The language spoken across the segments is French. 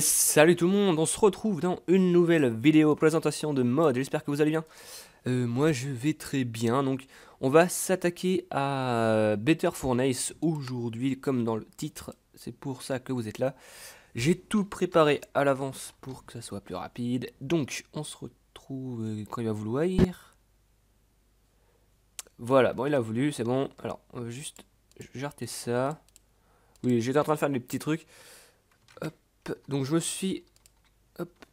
salut tout le monde, on se retrouve dans une nouvelle vidéo présentation de mode, j'espère que vous allez bien. Euh, moi je vais très bien, donc on va s'attaquer à Better Furnace aujourd'hui, comme dans le titre, c'est pour ça que vous êtes là. J'ai tout préparé à l'avance pour que ça soit plus rapide, donc on se retrouve euh, quand il va vouloir. Voilà, bon il a voulu, c'est bon, alors euh, juste, j'ai ça. Oui, j'étais en train de faire des petits trucs donc je me suis...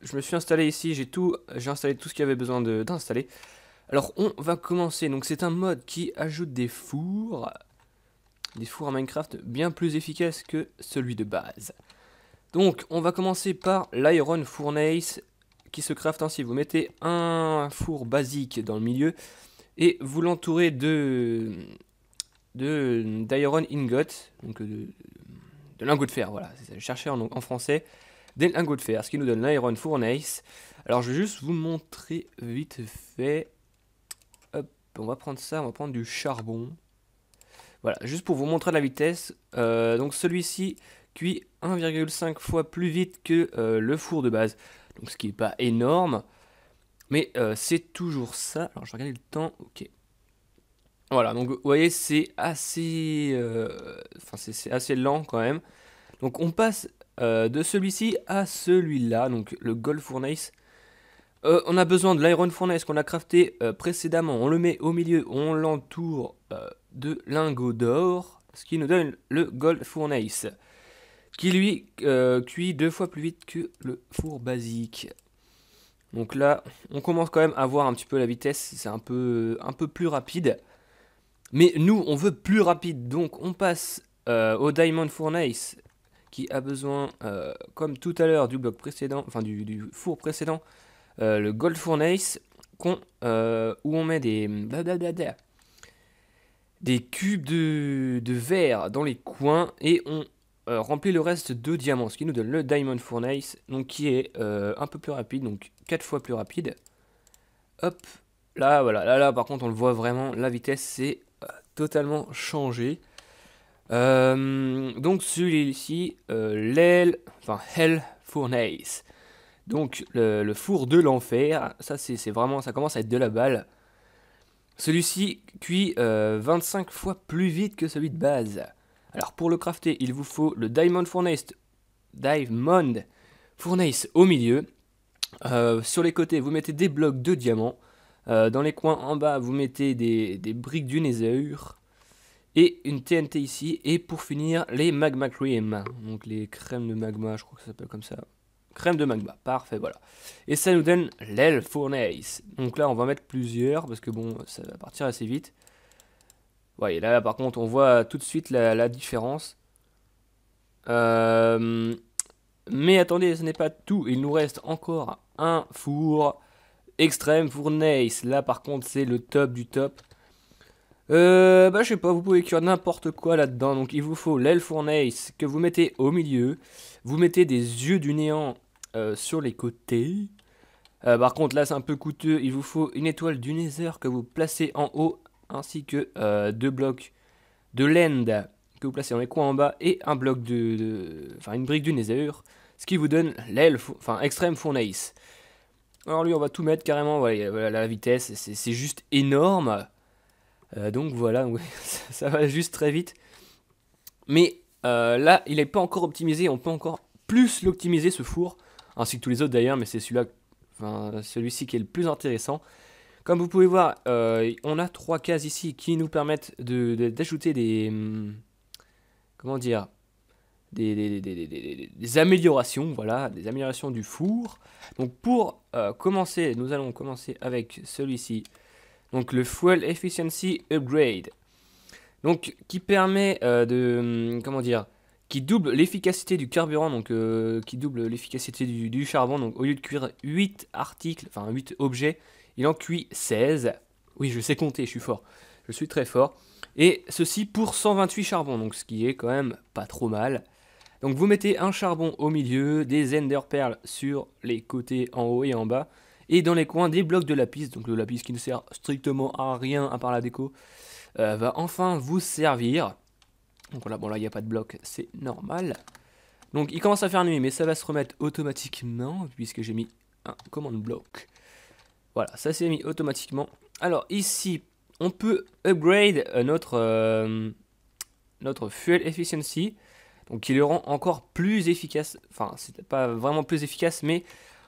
je me suis installé ici, j'ai tout, j'ai installé tout ce qu'il y avait besoin d'installer. Alors on va commencer, donc c'est un mode qui ajoute des fours, des fours à Minecraft bien plus efficaces que celui de base. Donc on va commencer par l'Iron Furnace qui se craft ainsi, vous mettez un four basique dans le milieu et vous l'entourez de d'iron ingot, donc de, de lingots de fer, voilà, je cherchais en, en français des lingots de fer, ce qui nous donne l'Iron Furnace. Alors je vais juste vous montrer vite fait. Hop, on va prendre ça, on va prendre du charbon. Voilà, juste pour vous montrer la vitesse. Euh, donc celui-ci cuit 1,5 fois plus vite que euh, le four de base. Donc ce qui n'est pas énorme. Mais euh, c'est toujours ça. Alors je regarde le temps. Ok, voilà, donc vous voyez, c'est assez, euh, c'est assez lent quand même. Donc on passe euh, de celui-ci à celui-là, donc le Gold Furnace. Euh, on a besoin de l'Iron Furnace qu'on a crafté précédemment. On le met au milieu, on l'entoure de lingots d'or, ce qui nous donne le Gold Furnace, qui lui cuit deux fois plus vite que le four basique. Donc là, on commence quand même à voir un petit peu la vitesse, c'est un peu, un peu plus rapide. Mais nous, on veut plus rapide, donc on passe euh, au Diamond Furnace qui a besoin, euh, comme tout à l'heure, du bloc précédent, enfin du, four précédent, euh, le Gold Furnace, où on met des des cubes de, verre dans les coins et on remplit le reste de diamants, ce qui nous donne le Diamond Furnace, donc qui est un peu plus rapide, donc 4 fois plus rapide. Hop, là voilà, là là par contre on le voit vraiment, la vitesse c'est totalement changé. Euh, donc celui-ci, euh, enfin Hell Furnace. Donc le, four de l'enfer, ça c'est vraiment, ça commence à être de la balle. Celui-ci cuit 25 euh, fois plus vite que celui de base. Alors pour le crafter, il vous faut le Diamond Furnace, Diamond Furnace au milieu. Euh, sur les côtés, vous mettez des blocs de diamants. Euh, dans les coins en bas, vous mettez des, briques du nether et une TNT ici. Et pour finir, les magma cream. Donc les crèmes de magma, je crois que ça s'appelle comme ça. Crème de magma, parfait, voilà. Et ça nous donne l'aile fournaise. Donc là, on va mettre plusieurs parce que bon, ça va partir assez vite. Ouais, là, par contre, on voit tout de suite la, différence. Euh, mais attendez, ce n'est pas tout. Il nous reste encore un four extrême Fournace, Là, par contre, c'est le top du top. Euh, bah, je sais pas, vous pouvez cuire n'importe quoi là-dedans. Donc, il vous faut l'aile fournaise que vous mettez au milieu. Vous mettez des yeux du néant euh, sur les côtés. Euh, par contre, là, c'est un peu coûteux. Il vous faut une étoile du Nether que vous placez en haut, ainsi que euh, deux blocs de lend que vous placez dans les coins en bas et un bloc de, enfin, une brique du Nether, ce qui vous donne l'aile, enfin, extrême fournaise. Alors lui, on va tout mettre carrément. la vitesse, c'est juste énorme. Euh, donc voilà, ça, va juste très vite. Mais euh, là, il n'est pas encore optimisé. On peut encore plus l'optimiser ce four, ainsi que tous les autres d'ailleurs. Mais c'est celui-là, enfin, celui-ci qui est le plus intéressant. Comme vous pouvez voir, euh, on a trois cases ici qui nous permettent d'ajouter des hum, comment dire des, améliorations, voilà, des améliorations du four. Donc pour euh, commencer, nous allons commencer avec celui-ci. Donc le Fuel Efficiency Upgrade. Donc qui permet euh, de, hum, comment dire, qui double l'efficacité du carburant, donc euh, qui double l'efficacité du, du, charbon. Donc au lieu de cuire 8 articles, enfin 8 objets, il en cuit 16. Oui, je sais compter, je suis fort. Je suis très fort. Et ceci pour 128 charbons, donc ce qui est quand même pas trop mal. Donc vous mettez un charbon au milieu, des ender perles sur les côtés en haut et en bas, et dans les coins des blocs de lapis, donc le lapis qui ne sert strictement à rien à part la déco, euh, va enfin vous servir. Donc voilà, bon là il n'y a pas de bloc, c'est normal. Donc il commence à faire nuit, mais ça va se remettre automatiquement, puisque j'ai mis un command block. Voilà, ça s'est mis automatiquement. Alors ici, on peut upgrade euh, notre, euh, notre fuel efficiency donc qui le rend encore plus efficace. Enfin, c'est pas vraiment plus efficace, mais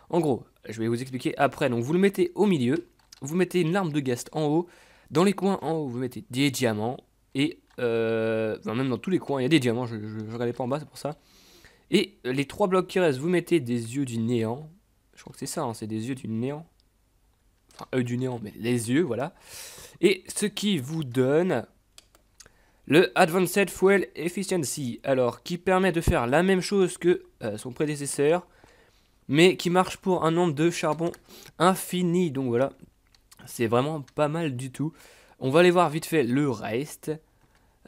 en gros, je vais vous expliquer après. Donc vous le mettez au milieu, vous mettez une larme de gast en haut, dans les coins en haut, vous mettez des diamants, et euh, même dans tous les coins, il y a des diamants, je, je, pas en bas, c'est pour ça. Et euh, les trois blocs qui restent, vous mettez des yeux du néant. Je crois que c'est ça, hein, c'est des yeux du néant. Enfin, eux du néant, mais les yeux, voilà. Et ce qui vous donne le Advanced Fuel Efficiency, alors qui permet de faire la même chose que euh, son prédécesseur, mais qui marche pour un nombre de charbon infini. Donc voilà, c'est vraiment pas mal du tout. On va aller voir vite fait le reste.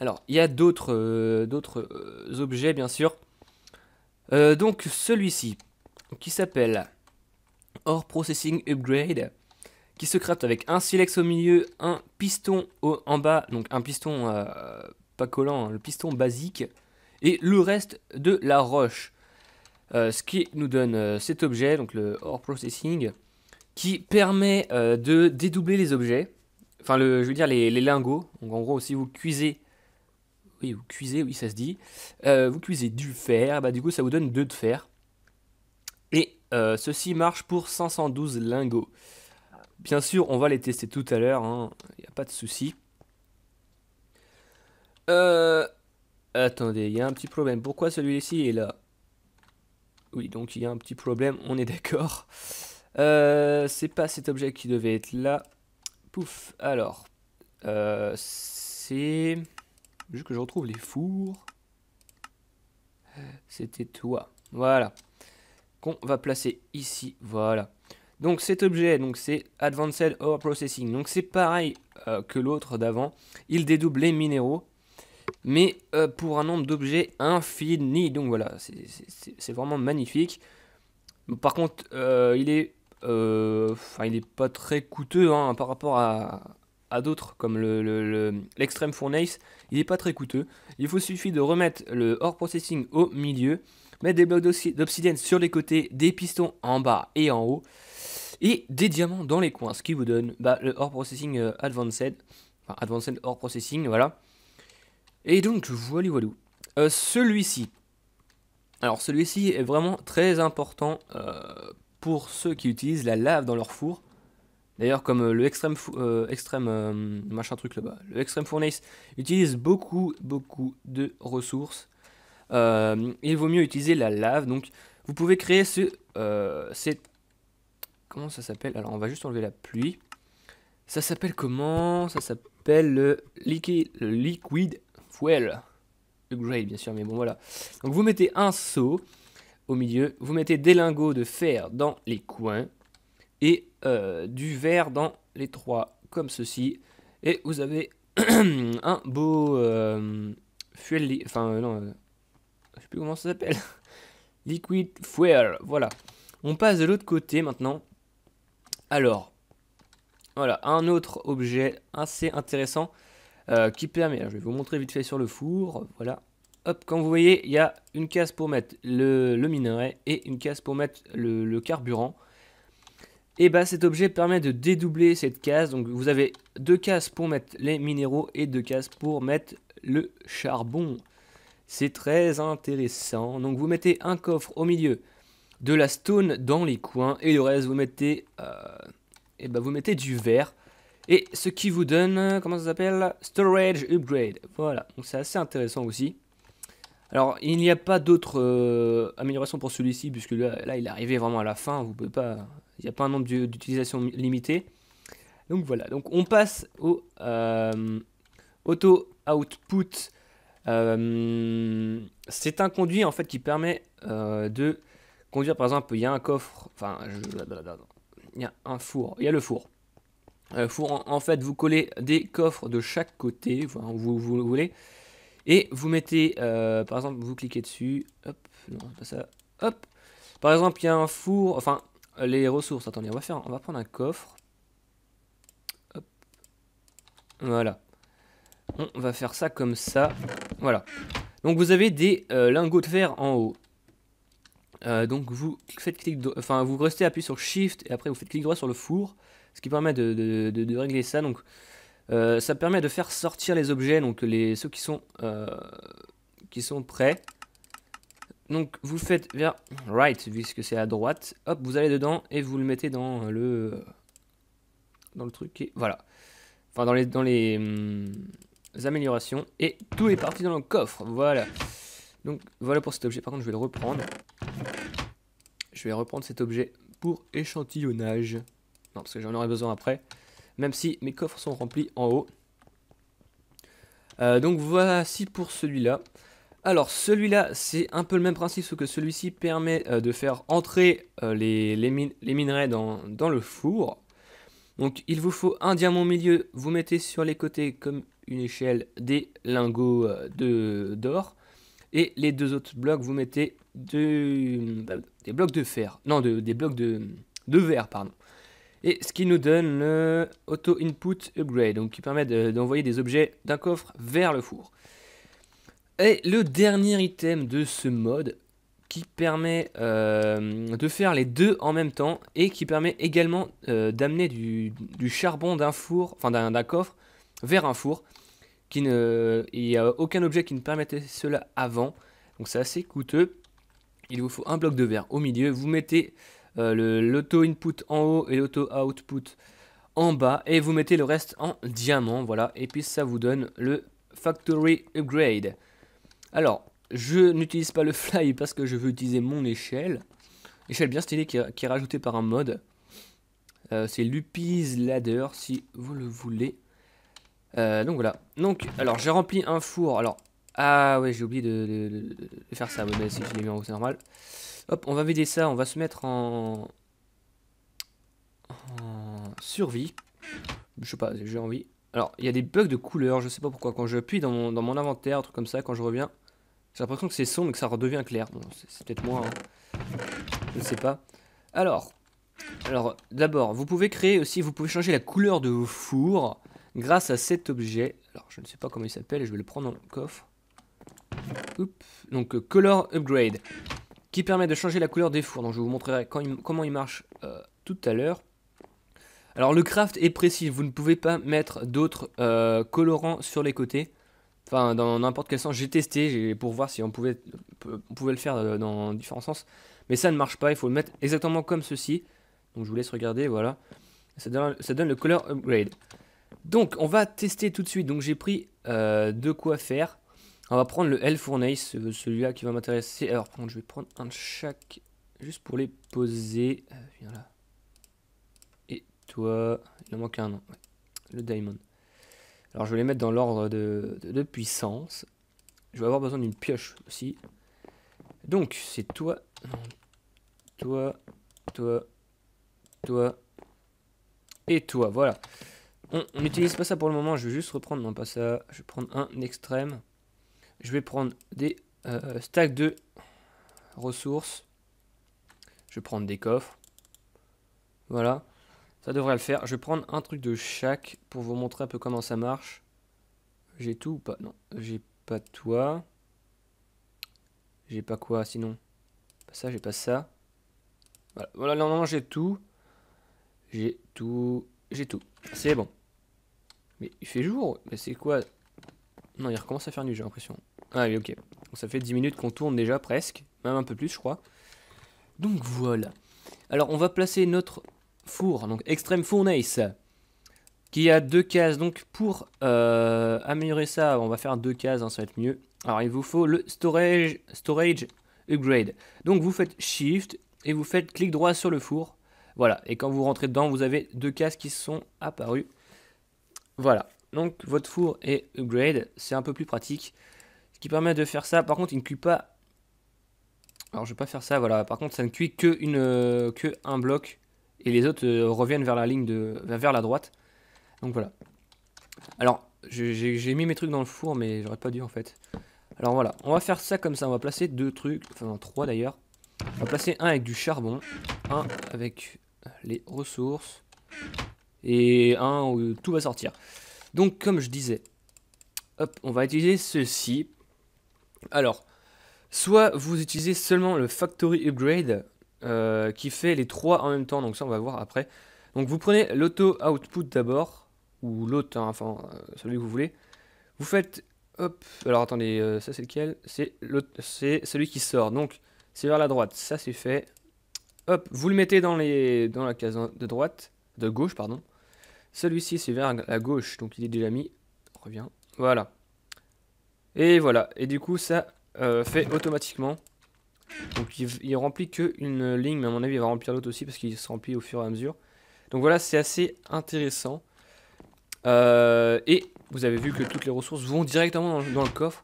Alors, il y a d'autres euh, euh, objets, bien sûr. donc celui-ci, qui s'appelle Or Processing Upgrade qui se crafte avec un silex au milieu, un piston en bas, donc un piston euh, pas collant, hein, le piston basique, et le reste de la roche. Euh, ce qui nous donne euh, cet objet, donc le Ore Processing, qui permet de dédoubler les objets, enfin le, je veux dire les, lingots. Donc en gros, si vous cuisez oui, vous cuisez, oui, ça se dit. vous cuisez du fer, bah, du coup, ça vous donne deux de fer. Et ceci marche pour 512 lingots. Bien sûr, on va les tester tout à l'heure, il hein. n'y a pas de souci. Euh, attendez, il y a un petit problème. Pourquoi celui-ci est là Oui, donc il y a un petit problème, on est d'accord. Euh, c'est pas cet objet qui devait être là. Pouf, alors. Euh, c'est... Juste que je retrouve les fours. C'était toi. Voilà. Qu'on va placer ici. Voilà. Donc cet objet, donc c'est Advanced Ore Processing. Donc c'est pareil euh, que l'autre d'avant. Il dédouble les minéraux, mais euh, pour un nombre d'objets infini. Donc voilà, c'est vraiment magnifique. Par contre, euh, il est, enfin il est pas très coûteux hein, par rapport à, d'autres comme l'Extreme le, fournace. Il n'est pas très coûteux. Il vous suffit de remettre le Ore Processing au milieu, mettre des blocs d'obsidienne sur les côtés, des pistons en bas et en haut et des diamants dans les coins, ce qui vous donne bah, le Ore Processing euh, Advanced, enfin Advanced Ore Processing, voilà. Et donc, voilà, voilà. Euh, celui-ci. Alors, celui-ci est vraiment très important euh, pour ceux qui utilisent la lave dans leur four. D'ailleurs, comme le Extreme, euh, machin truc là-bas, le Extreme Furnace utilise beaucoup, beaucoup de ressources. il vaut mieux utiliser la lave, donc vous pouvez créer ce, cette Comment ça s'appelle Alors, on va juste enlever la pluie. Ça s'appelle comment Ça s'appelle le, liqui le liquid fuel. Upgrade, bien sûr, mais bon, voilà. Donc, vous mettez un seau au milieu. Vous mettez des lingots de fer dans les coins. Et euh, du verre dans les trois, comme ceci. Et vous avez un beau euh, fuel... Enfin, euh, non... je sais plus comment ça s'appelle. Liquid fuel, voilà. On passe de l'autre côté maintenant. Alors, voilà, un autre objet assez intéressant euh, qui permet, je vais vous montrer vite fait sur le four, voilà. Hop, comme vous voyez, il y a une case pour mettre le, minerai et une case pour mettre le, le carburant. Et bah cet objet permet de dédoubler cette case. Donc vous avez deux cases pour mettre les minéraux et deux cases pour mettre le charbon. C'est très intéressant. Donc vous mettez un coffre au milieu de la stone dans les coins et le reste vous mettez et euh, eh ben vous mettez du verre et ce qui vous donne comment ça s'appelle storage upgrade voilà donc c'est assez intéressant aussi alors il n'y a pas d'autres euh, améliorations pour celui-ci puisque là, il est arrivé vraiment à la fin vous pouvez pas il n'y a pas un nombre d'utilisation limité donc voilà donc on passe au euh, auto output c'est un conduit en fait qui permet de Conduire, par exemple, il y a un coffre, enfin, il y a un four, il y a le four. Euh, four, en, fait, vous collez des coffres de chaque côté, vous, voulez, et vous mettez, euh, par exemple, vous cliquez dessus, hop, non, pas ça, hop. Par exemple, il y a un four, enfin, les ressources, attendez, on va faire, on va prendre un coffre. Hop. Voilà. On va faire ça comme ça, voilà. Donc vous avez des euh, lingots de fer en haut. Euh, donc vous faites clic, enfin vous restez appuyé sur Shift et après vous faites clic droit sur le four, ce qui permet de, régler ça. Donc euh, ça permet de faire sortir les objets, donc les ceux qui sont euh, qui sont prêts. Donc vous faites vers right puisque c'est à droite. Hop, vous allez dedans et vous le mettez dans le dans le truc et voilà. Enfin dans dans les hum, améliorations et tout est parti dans le coffre. Voilà. Donc voilà pour cet objet. Par contre, je vais le reprendre. Je vais reprendre cet objet pour échantillonnage. Non, parce que j'en aurai besoin après. Même si mes coffres sont remplis en haut. Euh, donc voici pour celui-là. Alors celui-là, c'est un peu le même principe, que celui-ci permet euh, de faire entrer euh, les, minerais dans, dans, le four. Donc il vous faut un diamant au milieu, vous mettez sur les côtés comme une échelle des lingots d'or. Et les deux autres blocs, vous mettez bah, des blocs de fer. Non, des blocs de, verre, pardon. Et ce qui nous donne le Auto Input Upgrade, donc qui permet d'envoyer des objets d'un coffre vers le four. Et le dernier item de ce mode, qui permet euh, de faire les deux en même temps et qui permet également euh, d'amener du, du, charbon d'un four, enfin d'un coffre, vers un four il n'y a aucun objet qui ne permettait cela avant. Donc c'est assez coûteux. Il vous faut un bloc de verre au milieu. Vous mettez euh, l'auto-input en haut et l'auto-output en bas. Et vous mettez le reste en diamant. Voilà. Et puis ça vous donne le Factory Upgrade. Alors, je n'utilise pas le fly parce que je veux utiliser mon échelle. Échelle bien stylée qui, est rajoutée par un mod euh, c'est Lupis Ladder si vous le voulez. Euh, donc voilà. Donc, alors j'ai rempli un four. Alors, ah ouais, j'ai oublié de, faire ça. si je l'ai mis en haut, c'est normal. Hop, on va vider ça. On va se mettre en, survie. Je sais pas, j'ai envie. Alors, il y a des bugs de couleur. Je sais pas pourquoi. Quand je puis dans mon, inventaire, un truc comme ça, quand je reviens, j'ai l'impression que c'est sombre et que ça redevient clair. Bon, c'est peut-être moi. Hein. Je sais pas. Alors, alors d'abord, vous pouvez créer aussi, vous pouvez changer la couleur de vos fours. Grâce à cet objet, alors je ne sais pas comment il s'appelle, je vais le prendre dans le coffre. Donc euh, Color Upgrade, qui permet de changer la couleur des fours. Donc je vous montrerai comment il marche euh, tout à l'heure. Alors le craft est précis, vous ne pouvez pas mettre d'autres euh, colorants sur les côtés. Enfin, dans n'importe quel sens, j'ai testé pour voir si on pouvait, le faire dans différents sens. Mais ça ne marche pas, il faut le mettre exactement comme ceci. Donc je vous laisse regarder, voilà. ça donne le color upgrade. Donc, on va tester tout de suite. Donc, j'ai pris euh, de quoi faire. On va prendre le l Fournace, celui-là qui va m'intéresser. Alors, je vais prendre un de chaque, juste pour les poser. Euh, viens là. Et toi, il en manque un, Le Diamond. Alors, je vais les mettre dans l'ordre de, puissance. Je vais avoir besoin d'une pioche aussi. Donc, c'est toi. Toi, toi, toi et toi. Voilà. On n'utilise pas ça pour le moment, je vais juste reprendre, non pas ça, je vais prendre un extrême. Je vais prendre des euh, stacks de ressources. Je vais prendre des coffres. Voilà, ça devrait le faire. Je vais prendre un truc de chaque pour vous montrer un peu comment ça marche. J'ai tout ou pas Non, j'ai pas toi. J'ai pas quoi sinon Pas ça, j'ai pas ça. Voilà, voilà non, non j'ai tout. J'ai tout. J'ai tout. C'est bon. Mais il fait jour. Mais bah, c'est quoi Non, il recommence à faire nuit, j'ai l'impression. Ah oui, ok. ça fait 10 minutes qu'on tourne déjà, presque. Même un peu plus, je crois. Donc voilà. Alors, on va placer notre four, donc Extreme Fournace, qui a deux cases. Donc pour euh, améliorer ça, on va faire deux cases, hein, ça va être mieux. Alors, il vous faut le storage, storage upgrade. Donc, vous faites Shift et vous faites clic droit sur le four. Voilà, et quand vous rentrez dedans, vous avez deux cases qui sont apparues. Voilà, donc votre four est upgrade, c'est un peu plus pratique, ce qui permet de faire ça. Par contre, il ne cuit pas... Alors je vais pas faire ça, voilà. Par contre, ça ne cuit que, une, que un bloc et les autres euh, reviennent vers la ligne de... vers la droite. Donc voilà. Alors, j'ai mis mes trucs dans le four, mais j'aurais pas dû en fait. Alors voilà, on va faire ça comme ça, on va placer deux trucs, enfin trois d'ailleurs. On va placer un avec du charbon, un avec les ressources, et un où tout va sortir. Donc comme je disais, hop, on va utiliser ceci. Alors, soit vous utilisez seulement le Factory Upgrade euh, qui fait les trois en même temps, donc ça on va voir après. Donc vous prenez l'auto output d'abord, ou l'autre, hein, enfin euh, celui que vous voulez. Vous faites, hop, alors attendez, euh, ça c'est lequel C'est celui qui sort, donc c'est vers la droite, ça c'est fait. Hop, vous le mettez dans, les, dans la case de droite, de gauche, pardon. Celui-ci c'est vers la gauche, donc il est déjà mis. Reviens, Voilà. Et voilà. Et du coup, ça euh, fait automatiquement. Donc il, il remplit qu'une ligne, mais à mon avis, il va remplir l'autre aussi parce qu'il se remplit au fur et à mesure. Donc voilà, c'est assez intéressant. Euh, et vous avez vu que toutes les ressources vont directement dans, le coffre,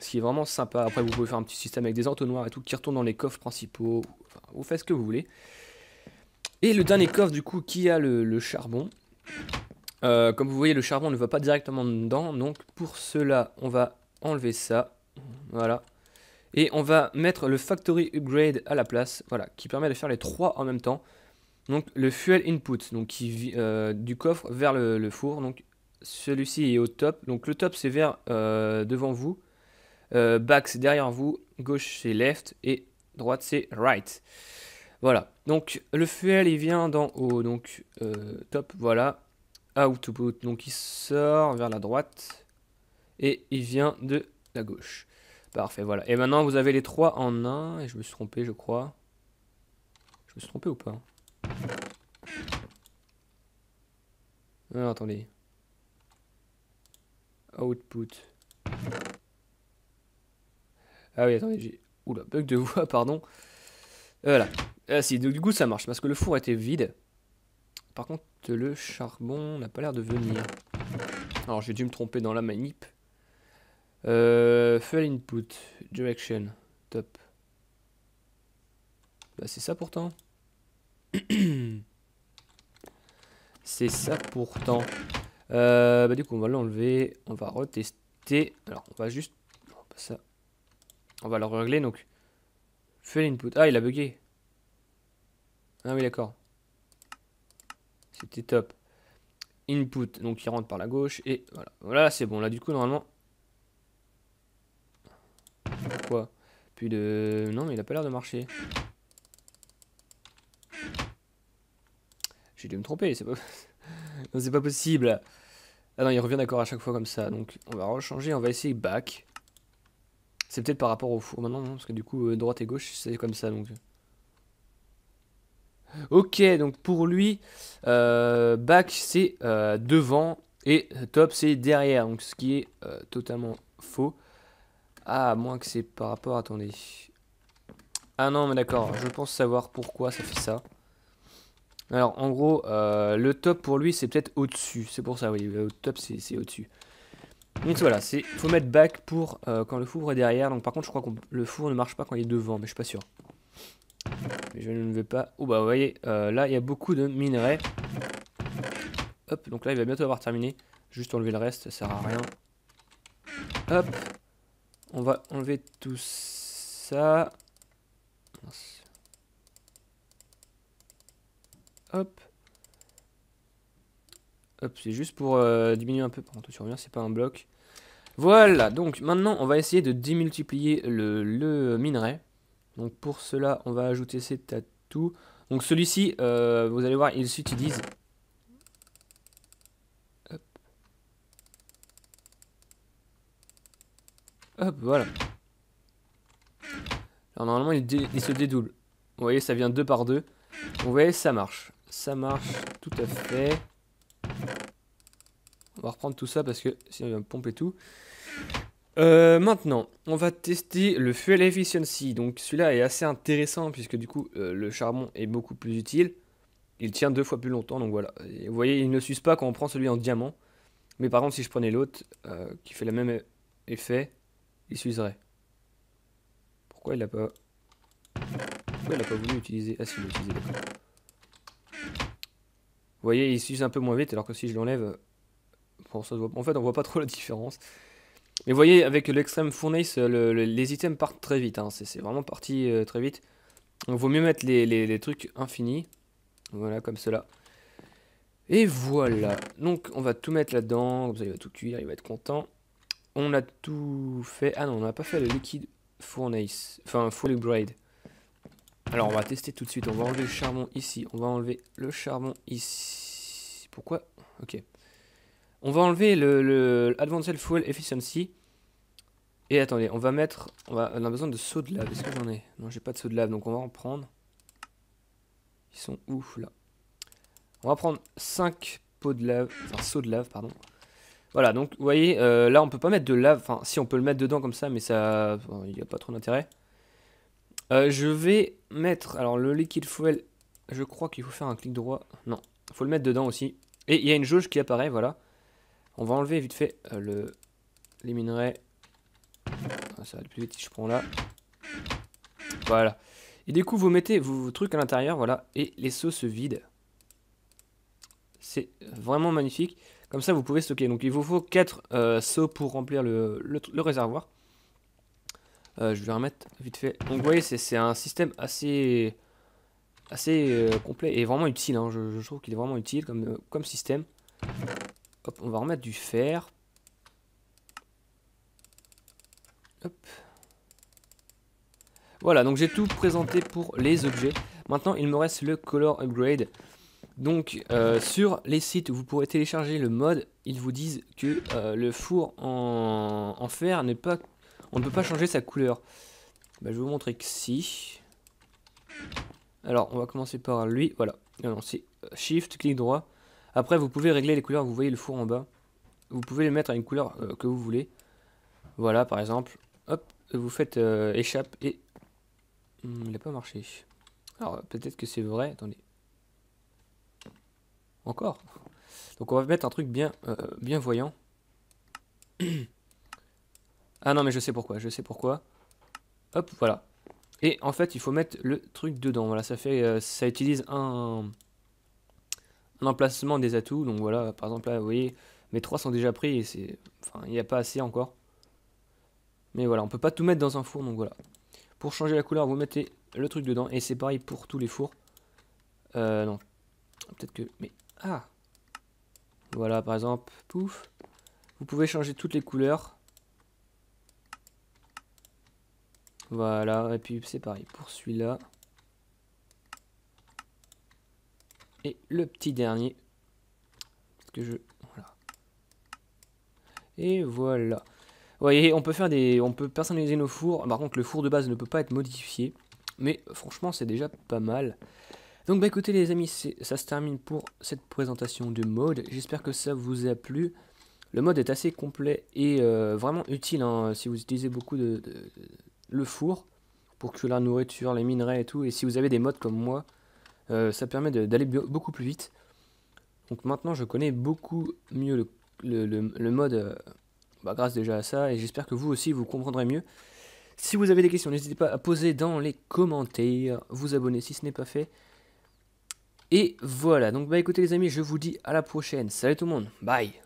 ce qui est vraiment sympa. Après, vous pouvez faire un petit système avec des entonnoirs et tout qui retourne dans les coffres principaux. vous faites ce que vous voulez. Et le dernier coffre, du coup, qui a le charbon, euh, comme vous voyez, le charbon ne va pas directement dedans. Donc pour cela, on va enlever ça. Voilà. Et on va mettre le Factory Upgrade à la place. Voilà, qui permet de faire les trois en même temps. Donc le Fuel Input, donc qui euh, du coffre vers le, four. Donc celui-ci est au top. Donc le top, c'est vers euh, devant vous. Euh, back, c'est derrière vous. Gauche, c'est left. Et droite, c'est right. Voilà. Donc le fuel il vient d'en haut, donc euh, top, voilà, output, donc il sort vers la droite et il vient de la gauche. Parfait, voilà. Et maintenant vous avez les trois en un, et je me suis trompé je crois. Je me suis trompé ou pas euh, attendez. Output. Ah oui, attendez, j'ai... Oula, bug de voix, pardon. Voilà. Euh, ah si, du coup ça marche, parce que le four était vide. Par contre, le charbon n'a pas l'air de venir. Alors j'ai dû me tromper dans la manip. Euh, fuel input, direction, top. Bah c'est ça pourtant. c'est ça pourtant. Euh, bah du coup on va l'enlever, on va retester. Alors on va juste... pas ça. On va le régler donc. Fuel input. Ah il a bugué. Ah oui, d'accord. C'était top. Input, donc il rentre par la gauche. Et voilà. Voilà, c'est bon. Là, du coup, normalement... Pourquoi Puis de... Non, mais il a pas l'air de marcher. J'ai dû me tromper, c'est pas... c'est pas possible. Ah non, il revient d'accord à chaque fois comme ça. Donc, on va rechanger, on va essayer back. C'est peut-être par rapport au four. Maintenant, oh, bah non, parce que du coup, euh, droite et gauche, c'est comme ça, donc... Ok, donc pour lui, euh, back c'est euh, devant et top c'est derrière, donc ce qui est euh, totalement faux. Ah, moins que c'est par rapport, attendez. Ah non, mais d'accord, je pense savoir pourquoi ça fait ça. Alors en gros, le top pour lui c'est peut-être au-dessus, c'est pour ça, oui, le top c'est au-dessus. Donc voilà, c'est faut mettre back pour quand le four est derrière, donc par contre je crois que le four ne marche pas quand il est devant, mais je suis pas sûr je ne vais pas... Oh bah vous voyez, euh, là il y a beaucoup de minerais. Hop, donc là il va bientôt avoir terminé. Juste enlever le reste, ça sert à rien. Hop, on va enlever tout ça. Hop. Hop, c'est juste pour euh, diminuer un peu. pour contre, tout c'est pas un bloc. Voilà, donc maintenant on va essayer de démultiplier le, le minerai. Donc pour cela, on va ajouter ces atout. Donc celui-ci, euh, vous allez voir, il s'utilise... Hop. voilà. Alors normalement, il, il se dédouble. Vous voyez, ça vient deux par deux. Vous voyez, ça marche. Ça marche tout à fait. On va reprendre tout ça parce que sinon il va me pomper tout. Euh, maintenant, on va tester le fuel efficiency. Donc celui-là est assez intéressant puisque du coup euh, le charbon est beaucoup plus utile. Il tient deux fois plus longtemps, donc voilà. vous voyez, il ne s'use pas quand on prend celui en diamant. Mais par contre, si je prenais l'autre euh, qui fait le même effet, il s'userait. Pourquoi il n'a pas... voulu utiliser... Ah utilisé. Vous voyez, il s'use un peu moins vite alors que si je l'enlève... en fait, on voit pas trop la différence. Mais vous voyez, avec l'extrême fournace, euh, les items partent très vite. Hein. C'est vraiment parti euh, très vite. Donc, vaut mieux mettre les, trucs infinis. Voilà, comme cela. Et voilà. Donc, on va tout mettre là-dedans. Comme ça, il va tout cuire, il va être content. On a tout fait. Ah non, on n'a pas fait le liquide fournace. Enfin, full upgrade. Alors, on va tester tout de suite. On va enlever le charbon ici. On va enlever le charbon ici. Pourquoi Ok. On va enlever le, le Advanced Fuel Efficiency. Et attendez, on va mettre... On, a besoin de seaux de lave. Est-ce que j'en ai Non, j'ai pas de seaux de lave, donc on va en prendre. Ils sont ouf là On va prendre 5 pots de lave, enfin seaux de lave, pardon. Voilà, donc vous voyez, euh, là on peut pas mettre de lave, enfin si on peut le mettre dedans comme ça, mais ça, il y n'y a pas trop d'intérêt. Euh, je vais mettre, alors le liquide fuel, je crois qu'il faut faire un clic droit, non, faut le mettre dedans aussi. Et il y a une jauge qui apparaît, voilà. On va enlever vite fait euh, le, les minerais, ah, ça va plus vite si je prends là. Voilà. Et du coup, vous mettez vos trucs à l'intérieur, voilà, et les seaux se vident. C'est vraiment magnifique. Comme ça, vous pouvez stocker. Donc, il vous faut 4 euh, seaux pour remplir le, réservoir. Euh, je vais remettre vite fait. Donc, vous voyez, c'est un système assez, assez euh, complet et vraiment utile. Hein. Je, trouve qu'il est vraiment utile comme, comme système. Hop, on va remettre du fer Voilà, donc j'ai tout présenté pour les objets. Maintenant, il me reste le Color Upgrade. Donc, euh, sur les sites où vous pourrez télécharger le mode, ils vous disent que euh, le four en, fer n'est pas... On ne peut pas changer sa couleur. Bah, je vais vous montrer que si. Alors, on va commencer par lui. Voilà. c'est euh, Shift, clic droit. Après, vous pouvez régler les couleurs. Vous voyez le four en bas. Vous pouvez les mettre à une couleur que vous voulez. Voilà, par exemple. Hop, vous faites euh, échappe et... Hmm, il n'a pas marché. Alors, peut-être que c'est vrai. Attendez. Encore Donc, on va mettre un truc bien, euh, bien voyant. ah non, mais je sais pourquoi. Je sais pourquoi. Hop, voilà. Et en fait, il faut mettre le truc dedans. Voilà, ça fait, euh, ça utilise un, un, emplacement des atouts. Donc voilà, par exemple là, vous voyez, mes trois sont déjà pris et c'est, enfin, il n'y a pas assez encore. Mais voilà, on peut pas tout mettre dans un four, donc voilà. Pour changer la couleur, vous mettez le truc dedans. Et c'est pareil pour tous les fours. Euh, non. Peut-être que... Mais... Ah Voilà, par exemple, pouf. Vous pouvez changer toutes les couleurs. Voilà, et puis c'est pareil pour celui-là. Et le petit dernier. ce que je... Voilà. Et voilà voyez, on peut faire des, on peut personnaliser nos fours. Par contre, le four de base ne peut pas être modifié, mais franchement, c'est déjà pas mal. Donc bah écoutez les amis, ça se termine pour cette présentation de mode. J'espère que ça vous a plu. Le mode est assez complet et euh, vraiment utile hein, si vous utilisez beaucoup de, le four pour que la nourriture, les minerais et tout. Et si vous avez des modes comme moi, euh, ça permet d'aller beaucoup plus vite. Donc maintenant je connais beaucoup mieux le, mode... Euh, bah, grâce déjà à ça, et j'espère que vous aussi vous comprendrez mieux. Si vous avez des questions, n'hésitez pas à poser dans les commentaires, vous abonner si ce n'est pas fait. Et voilà, donc bah écoutez les amis, je vous dis à la prochaine. Salut tout le monde, bye